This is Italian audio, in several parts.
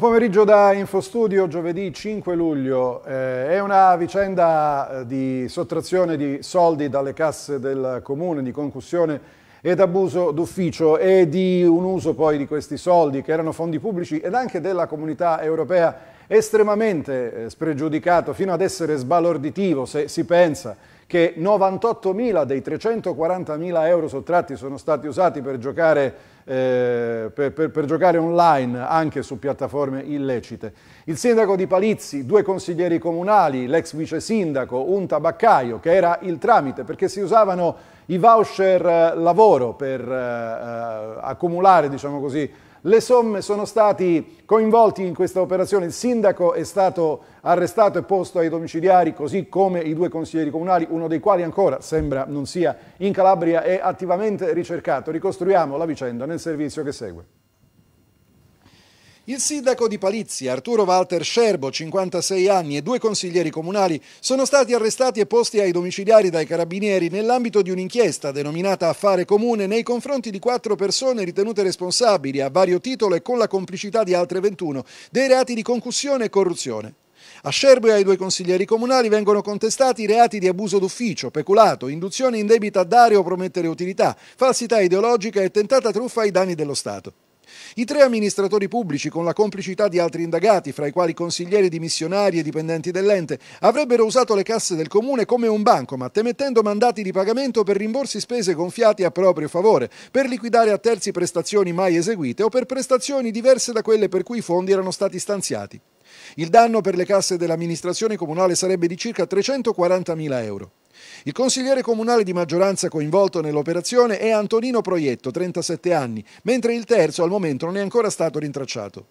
Buon pomeriggio da Infostudio, giovedì 5 luglio. Eh, è una vicenda eh, di sottrazione di soldi dalle casse del comune, di concussione ed abuso d'ufficio e di un uso poi di questi soldi che erano fondi pubblici ed anche della comunità europea estremamente eh, spregiudicato fino ad essere sbalorditivo se si pensa che 98.000 dei 340.000 euro sottratti sono stati usati per giocare, eh, per, per, per giocare, online anche su piattaforme illecite. Il sindaco di Palizzi, due consiglieri comunali, l'ex vice sindaco, un tabaccaio che era il tramite perché si usavano i voucher eh, lavoro per eh, eh, accumulare diciamo così, le somme sono stati coinvolti in questa operazione, il sindaco è stato arrestato e posto ai domiciliari, così come i due consiglieri comunali, uno dei quali ancora sembra non sia in Calabria, è attivamente ricercato. Ricostruiamo la vicenda nel servizio che segue. Il sindaco di Palizia, Arturo Walter Scerbo, 56 anni, e due consiglieri comunali sono stati arrestati e posti ai domiciliari dai carabinieri nell'ambito di un'inchiesta denominata Affare Comune nei confronti di quattro persone ritenute responsabili a vario titolo e con la complicità di altre 21 dei reati di concussione e corruzione. A Scerbo e ai due consiglieri comunali vengono contestati i reati di abuso d'ufficio, peculato, induzione indebita a dare o promettere utilità, falsità ideologica e tentata truffa ai danni dello Stato. I tre amministratori pubblici, con la complicità di altri indagati, fra i quali consiglieri dimissionari e dipendenti dell'ente, avrebbero usato le casse del comune come un bancomat, emettendo mandati di pagamento per rimborsi spese gonfiati a proprio favore, per liquidare a terzi prestazioni mai eseguite o per prestazioni diverse da quelle per cui i fondi erano stati stanziati. Il danno per le casse dell'amministrazione comunale sarebbe di circa 340.000 euro. Il consigliere comunale di maggioranza coinvolto nell'operazione è Antonino Proietto, 37 anni, mentre il terzo al momento non è ancora stato rintracciato.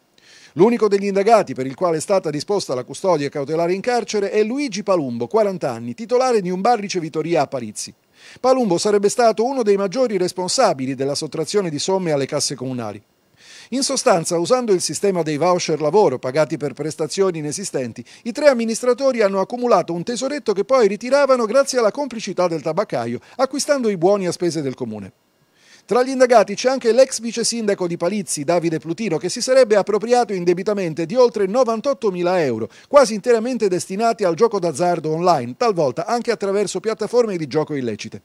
L'unico degli indagati per il quale è stata disposta la custodia cautelare in carcere è Luigi Palumbo, 40 anni, titolare di un bar ricevitoria a Parizzi. Palumbo sarebbe stato uno dei maggiori responsabili della sottrazione di somme alle casse comunali. In sostanza, usando il sistema dei voucher lavoro pagati per prestazioni inesistenti, i tre amministratori hanno accumulato un tesoretto che poi ritiravano grazie alla complicità del tabaccaio, acquistando i buoni a spese del comune. Tra gli indagati c'è anche l'ex vice sindaco di Palizzi, Davide Plutino, che si sarebbe appropriato indebitamente di oltre 98.000 euro, quasi interamente destinati al gioco d'azzardo online, talvolta anche attraverso piattaforme di gioco illecite.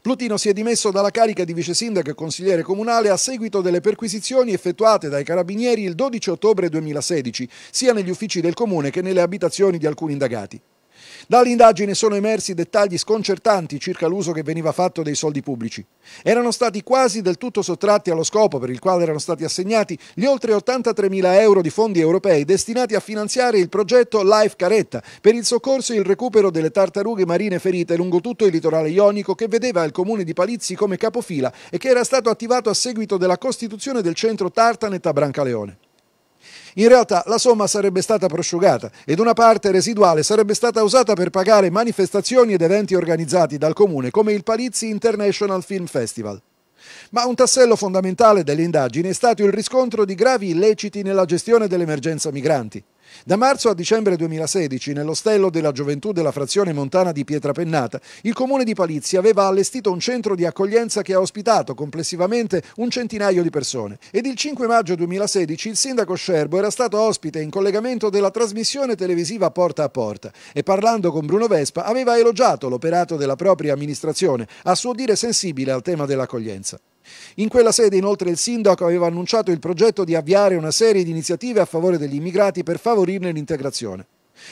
Plutino si è dimesso dalla carica di vice sindaco e consigliere comunale a seguito delle perquisizioni effettuate dai carabinieri il 12 ottobre 2016, sia negli uffici del comune che nelle abitazioni di alcuni indagati. Dall'indagine sono emersi dettagli sconcertanti circa l'uso che veniva fatto dei soldi pubblici. Erano stati quasi del tutto sottratti allo scopo per il quale erano stati assegnati gli oltre 83.000 euro di fondi europei destinati a finanziare il progetto Life Caretta per il soccorso e il recupero delle tartarughe marine ferite lungo tutto il litorale ionico che vedeva il comune di Palizzi come capofila e che era stato attivato a seguito della costituzione del centro Tartan e Tabrancaleone. In realtà la somma sarebbe stata prosciugata ed una parte residuale sarebbe stata usata per pagare manifestazioni ed eventi organizzati dal comune come il Palizzi International Film Festival. Ma un tassello fondamentale delle indagini è stato il riscontro di gravi illeciti nella gestione dell'emergenza migranti. Da marzo a dicembre 2016, nell'ostello della gioventù della frazione montana di Pietrapennata, il comune di Palizzi aveva allestito un centro di accoglienza che ha ospitato complessivamente un centinaio di persone. Ed il 5 maggio 2016 il sindaco Scerbo era stato ospite in collegamento della trasmissione televisiva Porta a Porta e parlando con Bruno Vespa aveva elogiato l'operato della propria amministrazione, a suo dire sensibile al tema dell'accoglienza. In quella sede inoltre il sindaco aveva annunciato il progetto di avviare una serie di iniziative a favore degli immigrati per favorirne l'integrazione.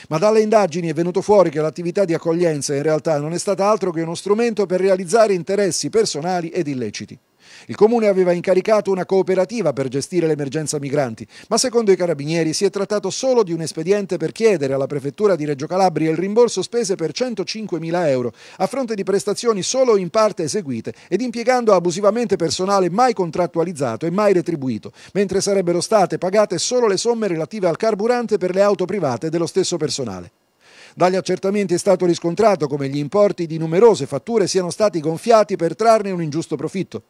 Ma dalle indagini è venuto fuori che l'attività di accoglienza in realtà non è stata altro che uno strumento per realizzare interessi personali ed illeciti. Il comune aveva incaricato una cooperativa per gestire l'emergenza migranti, ma secondo i carabinieri si è trattato solo di un espediente per chiedere alla prefettura di Reggio Calabria il rimborso spese per 105.000 euro, a fronte di prestazioni solo in parte eseguite ed impiegando abusivamente personale mai contrattualizzato e mai retribuito, mentre sarebbero state pagate solo le somme relative al carburante per le auto private dello stesso personale. Dagli accertamenti è stato riscontrato come gli importi di numerose fatture siano stati gonfiati per trarne un ingiusto profitto.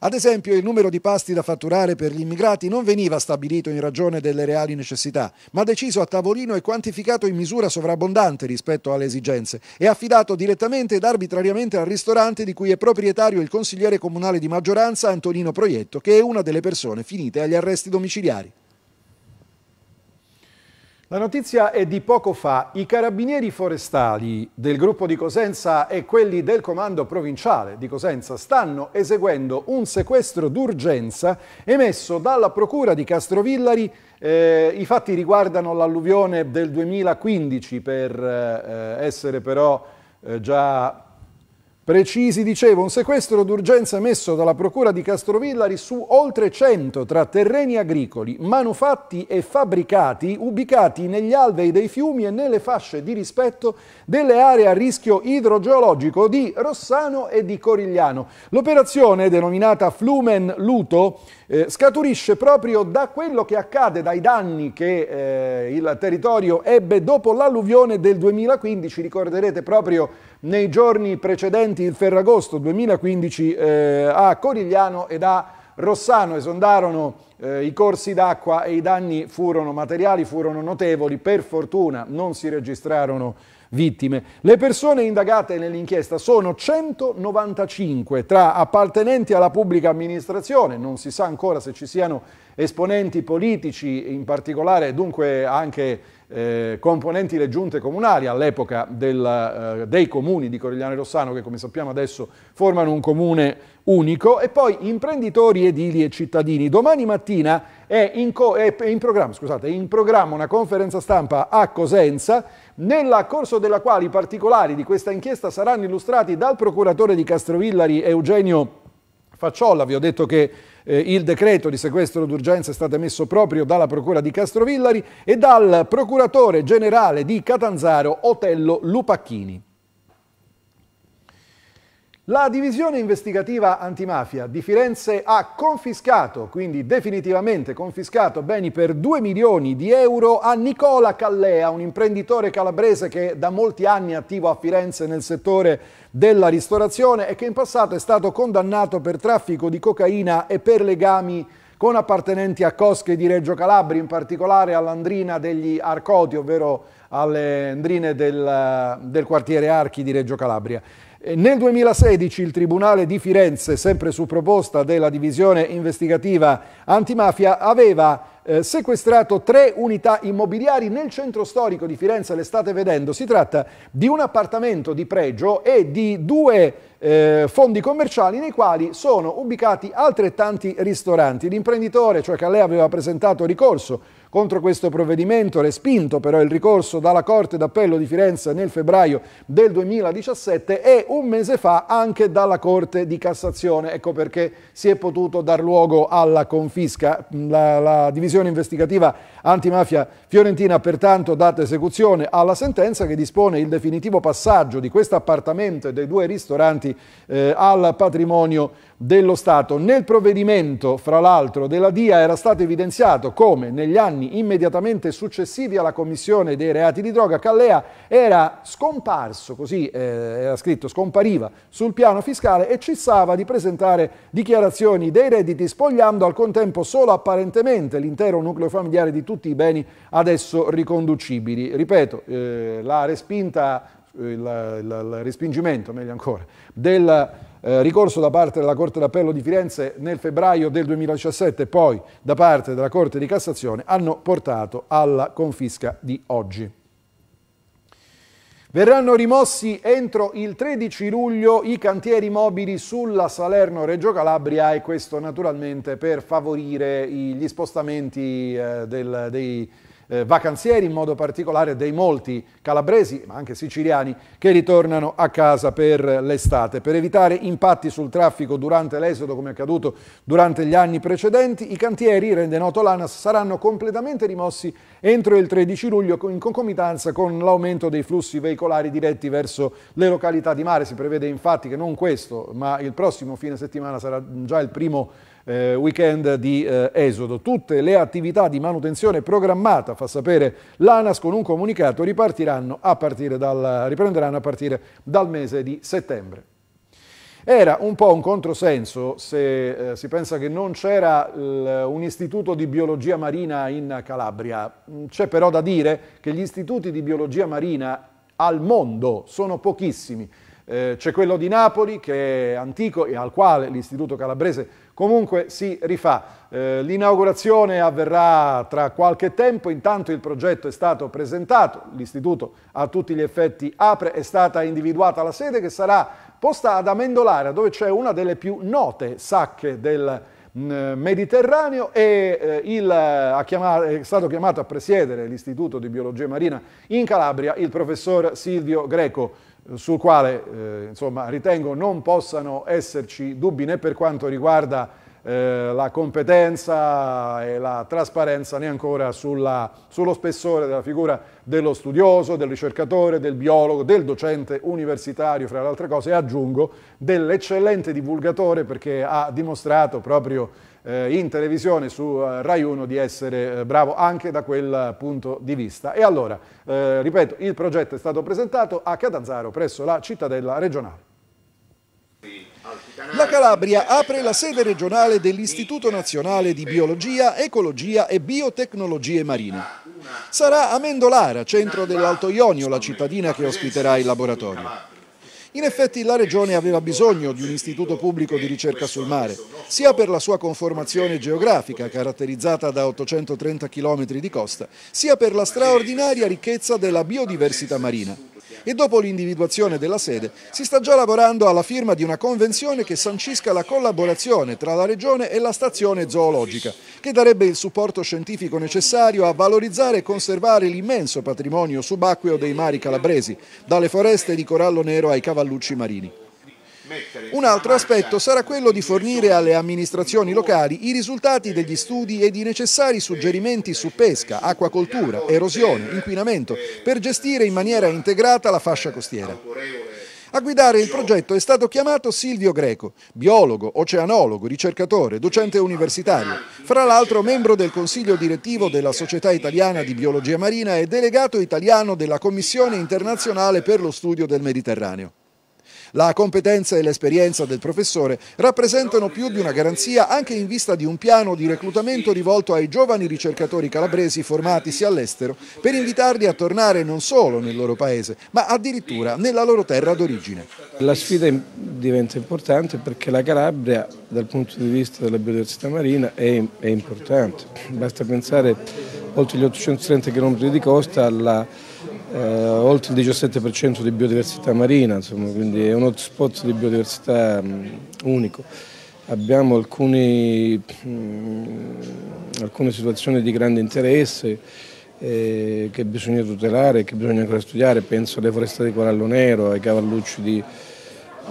Ad esempio il numero di pasti da fatturare per gli immigrati non veniva stabilito in ragione delle reali necessità, ma deciso a tavolino e quantificato in misura sovrabbondante rispetto alle esigenze e affidato direttamente ed arbitrariamente al ristorante di cui è proprietario il consigliere comunale di maggioranza Antonino Proietto, che è una delle persone finite agli arresti domiciliari. La notizia è di poco fa. I carabinieri forestali del gruppo di Cosenza e quelli del comando provinciale di Cosenza stanno eseguendo un sequestro d'urgenza emesso dalla procura di Castrovillari. Eh, I fatti riguardano l'alluvione del 2015 per eh, eh, essere però eh, già Precisi, dicevo, un sequestro d'urgenza messo dalla Procura di Castrovillari su oltre 100 tra terreni agricoli, manufatti e fabbricati ubicati negli alvei dei fiumi e nelle fasce di rispetto delle aree a rischio idrogeologico di Rossano e di Corigliano. L'operazione, denominata Flumen Luto, eh, scaturisce proprio da quello che accade, dai danni che eh, il territorio ebbe dopo l'alluvione del 2015. Ricorderete proprio nei giorni precedenti il Ferragosto 2015 eh, a Corigliano ed a Rossano esondarono eh, i corsi d'acqua e i danni furono materiali, furono notevoli, per fortuna non si registrarono vittime. Le persone indagate nell'inchiesta sono 195 tra appartenenti alla pubblica amministrazione, non si sa ancora se ci siano esponenti politici, in particolare dunque anche eh, componenti le giunte comunali all'epoca eh, dei comuni di Corigliano e Rossano che come sappiamo adesso formano un comune unico e poi imprenditori edili e cittadini. Domani mattina è in, è in, programma, scusate, è in programma una conferenza stampa a Cosenza nel corso della quale i particolari di questa inchiesta saranno illustrati dal procuratore di Castrovillari Eugenio Facciolla. Vi ho detto che eh, il decreto di sequestro d'urgenza è stato emesso proprio dalla Procura di Castrovillari e dal Procuratore Generale di Catanzaro Otello Lupacchini. La divisione investigativa antimafia di Firenze ha confiscato, quindi definitivamente confiscato, beni per 2 milioni di euro a Nicola Callea, un imprenditore calabrese che da molti anni è attivo a Firenze nel settore della ristorazione e che in passato è stato condannato per traffico di cocaina e per legami con appartenenti a cosche di Reggio Calabria, in particolare all'andrina degli Arcoti, ovvero alle andrine del, del quartiere Archi di Reggio Calabria. Nel 2016 il Tribunale di Firenze, sempre su proposta della divisione investigativa antimafia, aveva eh, sequestrato tre unità immobiliari nel centro storico di Firenze, le state vedendo. Si tratta di un appartamento di pregio e di due eh, fondi commerciali nei quali sono ubicati altrettanti ristoranti. L'imprenditore, cioè che a lei aveva presentato ricorso contro questo provvedimento, respinto però il ricorso dalla Corte d'Appello di Firenze nel febbraio del 2017 e un mese fa anche dalla Corte di Cassazione. Ecco perché si è potuto dar luogo alla confisca. Mm, la, la divisione investigativa antimafia fiorentina ha pertanto dato esecuzione alla sentenza che dispone il definitivo passaggio di questo appartamento e dei due ristoranti eh, al patrimonio dello Stato. Nel provvedimento, fra l'altro, della DIA era stato evidenziato come negli anni anni immediatamente successivi alla commissione dei reati di droga, Callea era scomparso, così eh, era scritto, scompariva sul piano fiscale e cessava di presentare dichiarazioni dei redditi, spogliando al contempo solo apparentemente l'intero nucleo familiare di tutti i beni adesso riconducibili. Ripeto, eh, la respinta eh, il, il, il, respingimento, meglio ancora, del eh, ricorso da parte della Corte d'Appello di Firenze nel febbraio del 2017 e poi da parte della Corte di Cassazione hanno portato alla confisca di oggi. Verranno rimossi entro il 13 luglio i cantieri mobili sulla Salerno-Reggio Calabria e questo naturalmente per favorire gli spostamenti eh, del, dei eh, vacanzieri, in modo particolare dei molti calabresi, ma anche siciliani, che ritornano a casa per l'estate. Per evitare impatti sul traffico durante l'esodo, come è accaduto durante gli anni precedenti, i cantieri, rende noto l'ANAS, saranno completamente rimossi entro il 13 luglio in concomitanza con l'aumento dei flussi veicolari diretti verso le località di mare. Si prevede infatti che non questo, ma il prossimo fine settimana sarà già il primo eh, weekend di eh, esodo. Tutte le attività di manutenzione programmata, fa sapere l'ANAS con un comunicato, ripartiranno a partire dal, riprenderanno a partire dal mese di settembre. Era un po' un controsenso se eh, si pensa che non c'era un istituto di biologia marina in Calabria. Mm, c'è però da dire che gli istituti di biologia marina al mondo sono pochissimi. Eh, c'è quello di Napoli che è antico e al quale l'Istituto Calabrese Comunque si rifà. Eh, L'inaugurazione avverrà tra qualche tempo, intanto il progetto è stato presentato, l'istituto a tutti gli effetti apre, è stata individuata la sede che sarà posta ad Amendolara dove c'è una delle più note sacche del mm, Mediterraneo e eh, il, è stato chiamato a presiedere l'Istituto di Biologia Marina in Calabria il professor Silvio Greco sul quale eh, insomma, ritengo non possano esserci dubbi né per quanto riguarda eh, la competenza e la trasparenza né ancora sulla, sullo spessore della figura dello studioso, del ricercatore, del biologo, del docente universitario, fra le altre cose, e aggiungo dell'eccellente divulgatore perché ha dimostrato proprio eh, in televisione su eh, Rai 1 di essere eh, bravo anche da quel punto di vista. E allora, eh, ripeto, il progetto è stato presentato a Catanzaro presso la cittadella regionale. La Calabria apre la sede regionale dell'Istituto Nazionale di Biologia, Ecologia e Biotecnologie Marine. Sarà a Mendolara, centro dell'Alto Ionio, la cittadina che ospiterà il laboratorio. In effetti la Regione aveva bisogno di un istituto pubblico di ricerca sul mare, sia per la sua conformazione geografica, caratterizzata da 830 km di costa, sia per la straordinaria ricchezza della biodiversità marina e dopo l'individuazione della sede si sta già lavorando alla firma di una convenzione che sancisca la collaborazione tra la Regione e la stazione zoologica, che darebbe il supporto scientifico necessario a valorizzare e conservare l'immenso patrimonio subacqueo dei mari calabresi, dalle foreste di corallo nero ai cavallucci marini. Un altro aspetto sarà quello di fornire alle amministrazioni locali i risultati degli studi ed i necessari suggerimenti su pesca, acquacoltura, erosione, inquinamento, per gestire in maniera integrata la fascia costiera. A guidare il progetto è stato chiamato Silvio Greco, biologo, oceanologo, ricercatore, docente universitario, fra l'altro membro del consiglio direttivo della Società Italiana di Biologia Marina e delegato italiano della Commissione internazionale per lo studio del Mediterraneo. La competenza e l'esperienza del professore rappresentano più di una garanzia anche in vista di un piano di reclutamento rivolto ai giovani ricercatori calabresi formatisi all'estero per invitarli a tornare non solo nel loro paese, ma addirittura nella loro terra d'origine. La sfida diventa importante perché la Calabria dal punto di vista della biodiversità marina è, è importante. Basta pensare oltre gli 830 km di costa alla eh, oltre il 17% di biodiversità marina, insomma, quindi è un hotspot di biodiversità mh, mm, unico. Abbiamo alcuni, mh, mm, alcune situazioni di grande interesse eh, che bisogna tutelare, che bisogna ancora studiare, penso alle foreste di Corallo Nero, ai cavallucci di,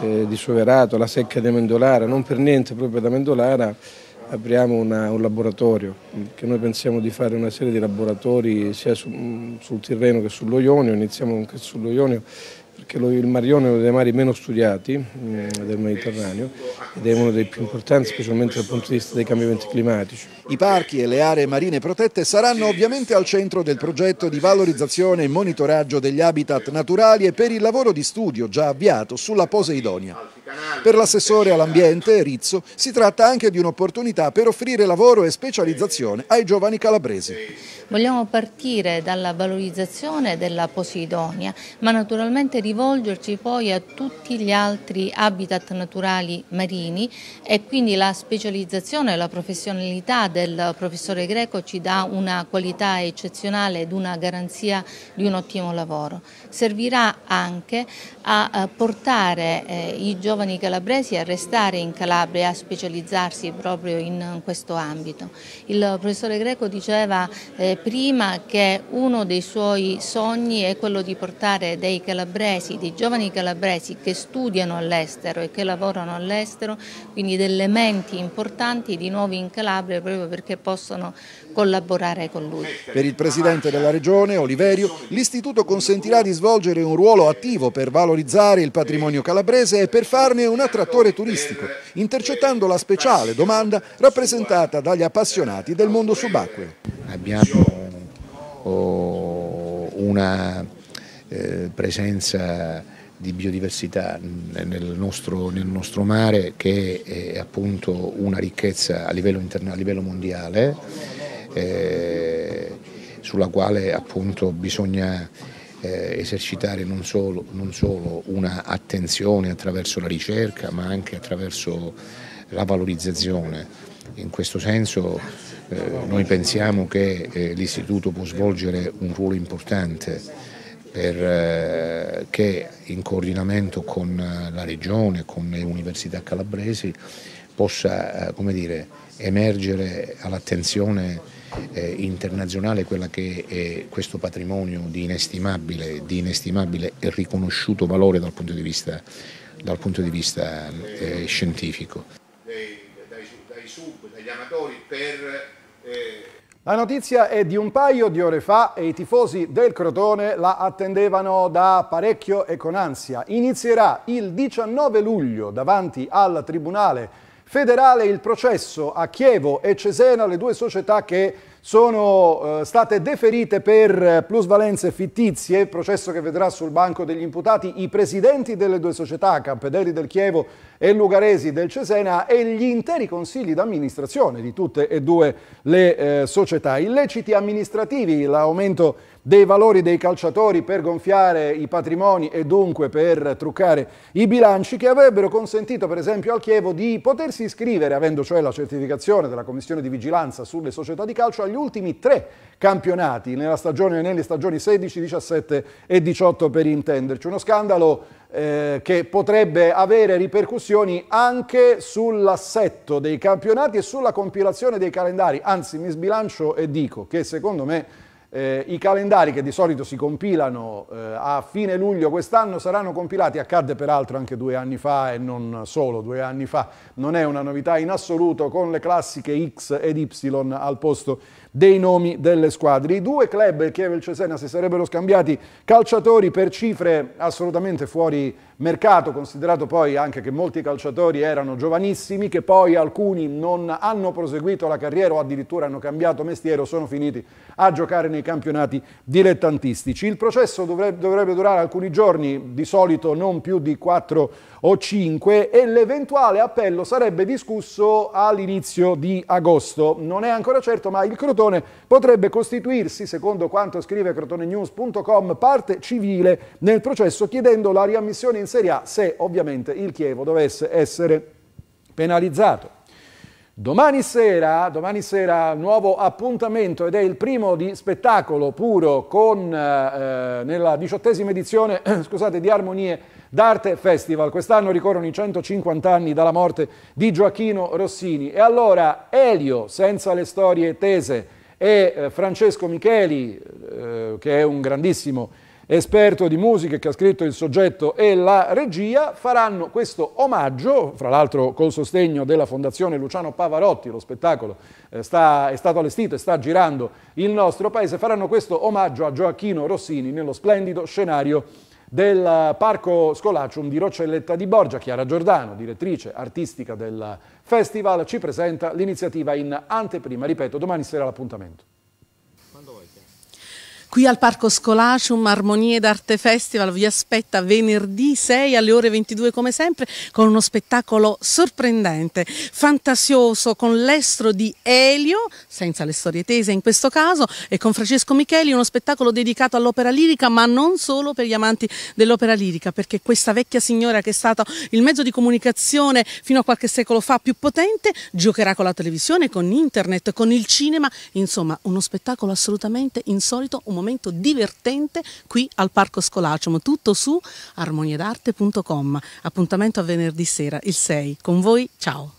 eh, di Soverato, alla secca di Mendolara, non per niente proprio da Mendolara apriamo una, un laboratorio, che noi pensiamo di fare una serie di laboratori sia su, mm, sul Tirreno che sullo Ionio, iniziamo anche sullo Ionio perché lo, il Mar Ionio è uno dei mari meno studiati eh, del Mediterraneo ed è uno dei più importanti specialmente dal punto di vista dei cambiamenti climatici. I parchi e le aree marine protette saranno ovviamente al centro del progetto di valorizzazione e monitoraggio degli habitat naturali e per il lavoro di studio già avviato sulla Poseidonia. Per l'assessore all'ambiente, Rizzo, si tratta anche di un'opportunità per offrire lavoro e specializzazione ai giovani calabresi. Vogliamo partire dalla valorizzazione della Posidonia, ma naturalmente rivolgerci poi a tutti gli altri habitat naturali marini e quindi la specializzazione e la professionalità del professore Greco ci dà una qualità eccezionale ed una garanzia di un ottimo lavoro. Servirà anche a eh, portare eh, i giovani giovani calabresi a restare in Calabria e a specializzarsi proprio in questo ambito. Il professore Greco diceva eh, prima che uno dei suoi sogni è quello di portare dei calabresi, dei giovani calabresi che studiano all'estero e che lavorano all'estero, quindi delle menti importanti di nuovi in Calabria proprio perché possono collaborare con lui. Per il Presidente della Regione, Oliverio, l'Istituto consentirà di svolgere un ruolo attivo per valorizzare il patrimonio calabrese e per fare farne un attrattore turistico, intercettando la speciale domanda rappresentata dagli appassionati del mondo subacqueo. Abbiamo eh, una eh, presenza di biodiversità nel nostro, nel nostro, mare che è appunto una ricchezza a livello, interna, a livello mondiale eh, sulla quale appunto bisogna eh, esercitare non solo, non solo un'attenzione attraverso la ricerca ma anche attraverso la valorizzazione. In questo senso eh, noi pensiamo che eh, l'Istituto può svolgere un ruolo importante perché eh, in coordinamento con eh, la Regione, con le università calabresi, possa eh, dire, emergere all'attenzione eh, internazionale quella che è questo patrimonio di inestimabile, di inestimabile e riconosciuto valore dal punto di vista, dal punto di vista eh, scientifico. Dei, dai, dai, sub, dagli amatori per... Eh... La notizia è di un paio di ore fa e i tifosi del Crotone la attendevano da parecchio e con ansia. Inizierà il 19 luglio davanti al Tribunale federale il processo a Chievo e Cesena, le due società che sono eh, state deferite per eh, plusvalenze fittizie, processo che vedrà sul banco degli imputati i presidenti delle due società, Campedelli del Chievo e Lugaresi del Cesena e gli interi consigli d'amministrazione di tutte e due le eh, società. Illeciti amministrativi, l'aumento dei valori dei calciatori per gonfiare i patrimoni e dunque per truccare i bilanci che avrebbero consentito per esempio al Chievo di potersi iscrivere, avendo cioè la certificazione della Commissione di Vigilanza sulle società di calcio, agli ultimi tre campionati stagione, nelle stagioni 16, 17 e 18 per intenderci. Uno scandalo eh, che potrebbe avere ripercussioni anche sull'assetto dei campionati e sulla compilazione dei calendari. Anzi, mi sbilancio e dico che secondo me eh, I calendari che di solito si compilano eh, a fine luglio quest'anno saranno compilati, accadde peraltro anche due anni fa e non solo due anni fa, non è una novità in assoluto, con le classiche X ed Y al posto dei nomi delle squadre. I due club, Chievo e il Cesena, si sarebbero scambiati calciatori per cifre assolutamente fuori Mercato considerato poi anche che molti calciatori erano giovanissimi, che poi alcuni non hanno proseguito la carriera o addirittura hanno cambiato mestiere o sono finiti a giocare nei campionati dilettantistici. Il processo dovrebbe, dovrebbe durare alcuni giorni, di solito non più di 4 o 5 e l'eventuale appello sarebbe discusso all'inizio di agosto. Non è ancora certo, ma il Crotone potrebbe costituirsi, secondo quanto scrive crotonenews.com, parte civile nel processo chiedendo la riammissione in in Serie A se ovviamente il Chievo dovesse essere penalizzato. Domani sera, domani sera, nuovo appuntamento ed è il primo di spettacolo puro con, eh, eh nella diciottesima edizione scusate, di Armonie d'Arte Festival. Quest'anno ricorrono i 150 anni dalla morte di Gioacchino Rossini. E allora Elio, senza le storie tese, e eh, Francesco Micheli, eh, che è un grandissimo esperto di musica che ha scritto il soggetto e la regia, faranno questo omaggio, fra l'altro col sostegno della Fondazione Luciano Pavarotti, lo spettacolo eh, sta, è stato allestito e sta girando il nostro paese, faranno questo omaggio a Gioacchino Rossini nello splendido scenario del Parco Scolacium di Rocelletta di Borgia. Chiara Giordano, direttrice artistica del festival, ci presenta l'iniziativa in anteprima. Ripeto, domani sera l'appuntamento. Qui al Parco Scolacium, Armonie d'Arte Festival vi aspetta venerdì 6 alle ore 22 come sempre con uno spettacolo sorprendente, fantasioso, con l'estro di Elio, senza le storie tese in questo caso, e con Francesco Micheli, uno spettacolo dedicato all'opera lirica, ma non solo per gli amanti dell'opera lirica, perché questa vecchia signora che è stato il mezzo di comunicazione fino a qualche secolo fa più potente, giocherà con la televisione, con internet, con il cinema, insomma uno spettacolo assolutamente insolito, un momento momento divertente qui al Parco Scolacium, tutto su armoniedarte.com. Appuntamento a venerdì sera, il 6. Con voi, ciao!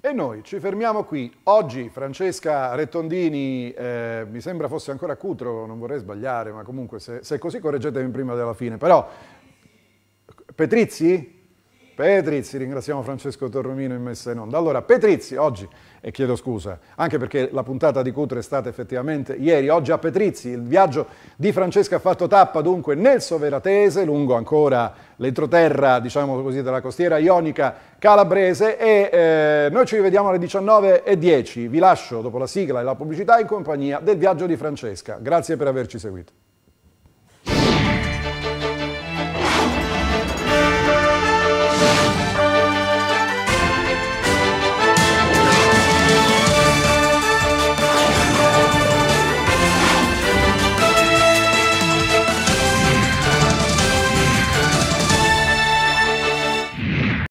E noi ci fermiamo qui. Oggi Francesca Rettondini, eh, mi sembra fosse ancora a Cutro, non vorrei sbagliare, ma comunque se, se è così correggetemi prima della fine. Però, Petrizzi? Petrizzi, ringraziamo Francesco Torromino in messa in onda. Allora, Petrizzi oggi e chiedo scusa, anche perché la puntata di Cutre è stata effettivamente ieri, oggi a Petrizi, il viaggio di Francesca ha fatto tappa dunque nel Soveratese, lungo ancora l'entroterra, diciamo così, della costiera ionica calabrese e eh, noi ci rivediamo alle 19.10, vi lascio dopo la sigla e la pubblicità in compagnia del viaggio di Francesca, grazie per averci seguito.